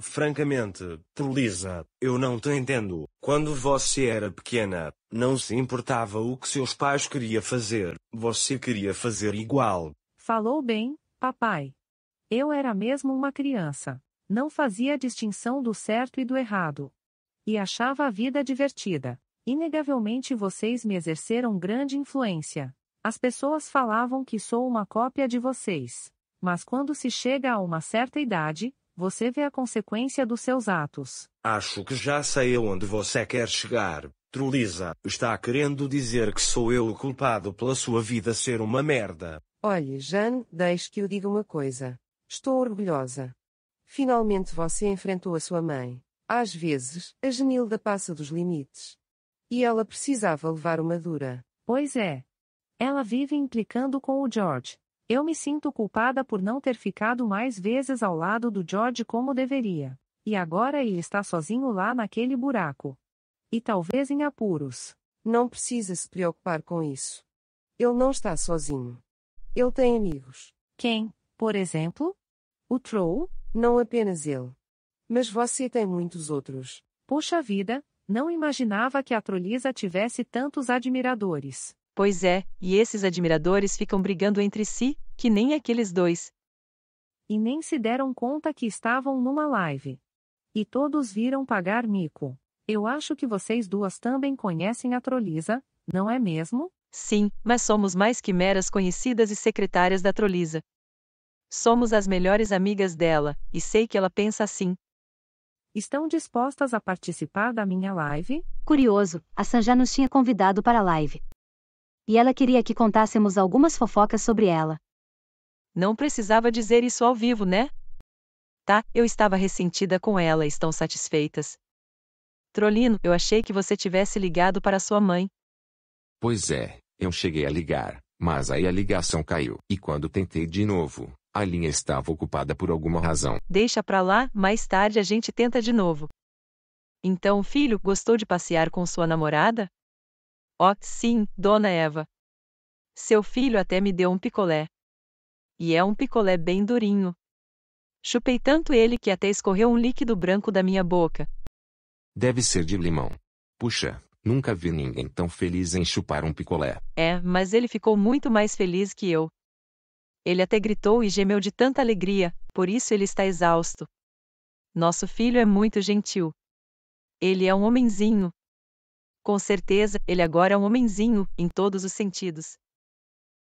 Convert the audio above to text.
Francamente, Teresa, eu não te entendo. Quando você era pequena, não se importava o que seus pais queriam fazer, você queria fazer igual. Falou bem, papai. Eu era mesmo uma criança. Não fazia distinção do certo e do errado. E achava a vida divertida. Inegavelmente vocês me exerceram grande influência. As pessoas falavam que sou uma cópia de vocês. Mas quando se chega a uma certa idade, você vê a consequência dos seus atos. Acho que já sei aonde você quer chegar. Trulisa, está querendo dizer que sou eu o culpado pela sua vida ser uma merda. Olhe, Jane, deixe que eu diga uma coisa. Estou orgulhosa. Finalmente você enfrentou a sua mãe. Às vezes, a Genilda passa dos limites. E ela precisava levar uma dura. Pois é. Ela vive implicando com o George. Eu me sinto culpada por não ter ficado mais vezes ao lado do George como deveria. E agora ele está sozinho lá naquele buraco. E talvez em apuros. Não precisa se preocupar com isso. Ele não está sozinho. Ele tem amigos. Quem, por exemplo? O Troll? Não apenas ele. Mas você tem muitos outros. Poxa vida, não imaginava que a Trolisa tivesse tantos admiradores. Pois é, e esses admiradores ficam brigando entre si, que nem aqueles dois. E nem se deram conta que estavam numa live. E todos viram pagar mico. Eu acho que vocês duas também conhecem a Troliza, não é mesmo? Sim, mas somos mais que meras conhecidas e secretárias da Troliza. Somos as melhores amigas dela, e sei que ela pensa assim. Estão dispostas a participar da minha live? Curioso, a Sanja nos tinha convidado para a live, e ela queria que contássemos algumas fofocas sobre ela. Não precisava dizer isso ao vivo, né? Tá, eu estava ressentida com ela, estão satisfeitas. Trolino, eu achei que você tivesse ligado para sua mãe. Pois é, eu cheguei a ligar, mas aí a ligação caiu, e quando tentei de novo, a linha estava ocupada por alguma razão. Deixa pra lá, mais tarde a gente tenta de novo. Então, filho, gostou de passear com sua namorada? Oh, sim, dona Eva. Seu filho até me deu um picolé. E é um picolé bem durinho. Chupei tanto ele que até escorreu um líquido branco da minha boca. Deve ser de limão. Puxa, nunca vi ninguém tão feliz em chupar um picolé. É, mas ele ficou muito mais feliz que eu. Ele até gritou e gemeu de tanta alegria, por isso ele está exausto. Nosso filho é muito gentil. Ele é um homenzinho, com certeza, ele agora é um homenzinho, em todos os sentidos.